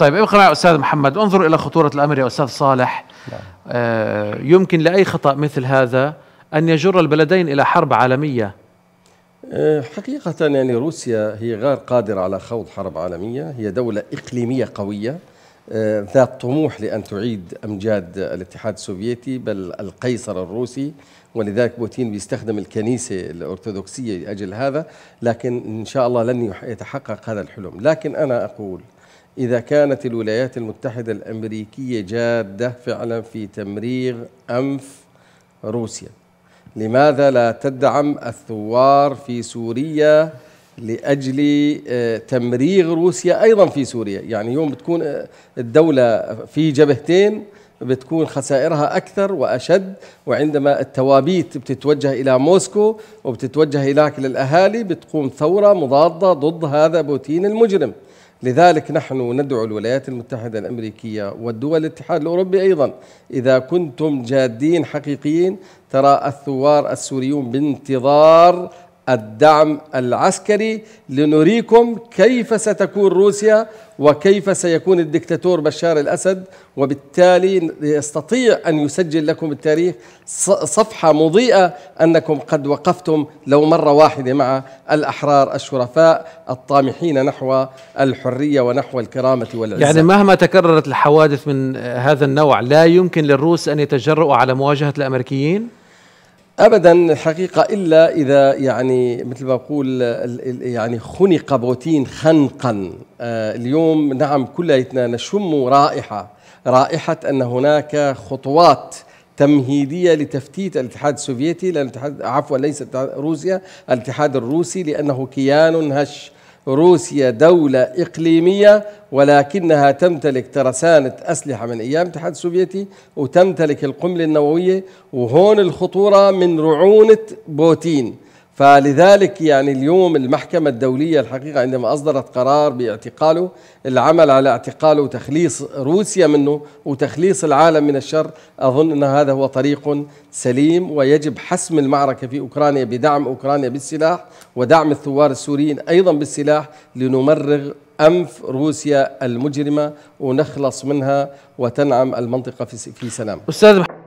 طيب ابقى معي أستاذ محمد انظر إلى خطورة الأمر يا أستاذ صالح نعم. آه يمكن لأي خطأ مثل هذا أن يجر البلدين إلى حرب عالمية آه، حقيقة يعني روسيا هي غير قادرة على خوض حرب عالمية هي دولة إقليمية قوية آه، ذات طموح لأن تعيد أمجاد الاتحاد السوفيتي بل القيصر الروسي ولذلك بوتين بيستخدم الكنيسة الأرثوذكسية لأجل هذا لكن إن شاء الله لن يتحقق هذا الحلم لكن أنا أقول إذا كانت الولايات المتحدة الأمريكية جادة فعلا في تمريغ أنف روسيا لماذا لا تدعم الثوار في سوريا لأجل آه، تمريغ روسيا أيضا في سوريا يعني يوم بتكون آه، الدولة في جبهتين بتكون خسائرها أكثر وأشد وعندما التوابيت بتتوجه إلى موسكو وبتتوجه إلى الأهالي بتقوم ثورة مضادة ضد هذا بوتين المجرم لذلك نحن ندعو الولايات المتحدة الأمريكية والدول الاتحاد الأوروبي أيضا إذا كنتم جادين حقيقيين ترى الثوار السوريون بانتظار الدعم العسكري لنريكم كيف ستكون روسيا وكيف سيكون الدكتاتور بشار الأسد وبالتالي يستطيع أن يسجل لكم التاريخ صفحة مضيئة أنكم قد وقفتم لو مرة واحدة مع الأحرار الشرفاء الطامحين نحو الحرية ونحو الكرامة والعزة يعني مهما تكررت الحوادث من هذا النوع لا يمكن للروس أن يتجرؤوا على مواجهة الأمريكيين؟ ابدا الحقيقه الا اذا يعني مثل ما بقول يعني خنق بوتين خنقا آه، اليوم نعم كليتنا نشم رائحه رائحه ان هناك خطوات تمهيدية لتفتيت الاتحاد السوفيتي عفوا ليس روسيا الاتحاد الروسي لأنه كيان هش روسيا دولة إقليمية ولكنها تمتلك ترسانة أسلحة من أيام الاتحاد السوفيتي وتمتلك القنبلة النووية وهون الخطورة من رعونة بوتين فلذلك يعني اليوم المحكمة الدولية الحقيقة عندما أصدرت قرار باعتقاله العمل على اعتقاله وتخليص روسيا منه وتخليص العالم من الشر أظن أن هذا هو طريق سليم ويجب حسم المعركة في أوكرانيا بدعم أوكرانيا بالسلاح ودعم الثوار السوريين أيضا بالسلاح لنمرغ أنف روسيا المجرمة ونخلص منها وتنعم المنطقة في سلام أستاذ